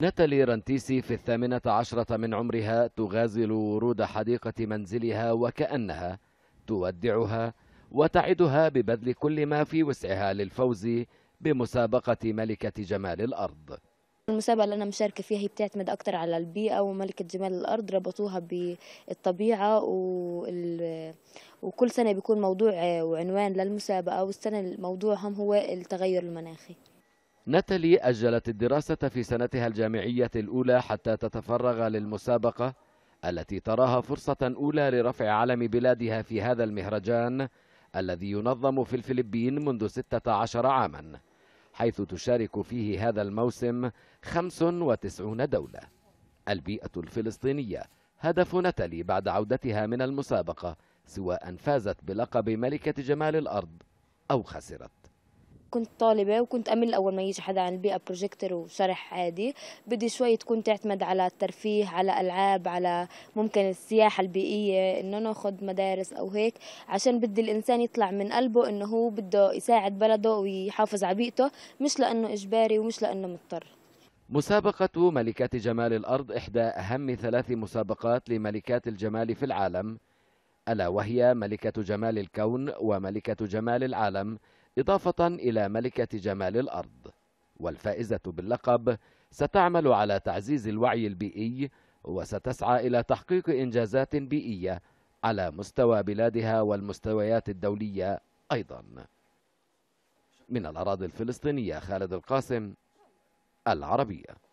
ناتالي رانتيسي في الثامنة عشرة من عمرها تغازل ورود حديقة منزلها وكأنها تودعها وتعدها ببذل كل ما في وسعها للفوز بمسابقة ملكة جمال الأرض المسابقة اللي أنا مشاركة فيها هي بتعتمد أكتر على البيئة وملكة جمال الأرض ربطوها بالطبيعة وال... وكل سنة بيكون موضوع وعنوان للمسابقة والسنة موضوعهم هو التغير المناخي نتالي أجلت الدراسة في سنتها الجامعية الأولى حتى تتفرغ للمسابقة التي تراها فرصة أولى لرفع علم بلادها في هذا المهرجان الذي ينظم في الفلبين منذ 16 عاما حيث تشارك فيه هذا الموسم 95 دولة البيئة الفلسطينية هدف نتالي بعد عودتها من المسابقة سواء فازت بلقب ملكة جمال الأرض أو خسرت كنت طالبة وكنت أمل أول ما يجي حدا عن البيئة بروجيكتر وشرح عادي بدي شوي تكون تعتمد على الترفيه على ألعاب على ممكن السياحة البيئية إنه ناخد مدارس أو هيك عشان بدي الإنسان يطلع من قلبه إنه هو بده يساعد بلده ويحافظ على بيئته مش لأنه إجباري ومش لأنه مضطر مسابقة ملكات جمال الأرض إحدى أهم ثلاث مسابقات لملكات الجمال في العالم ألا وهي ملكة جمال الكون وملكة جمال العالم إضافة إلى ملكة جمال الأرض والفائزة باللقب ستعمل على تعزيز الوعي البيئي وستسعى إلى تحقيق إنجازات بيئية على مستوى بلادها والمستويات الدولية أيضا من الأراضي الفلسطينية خالد القاسم العربية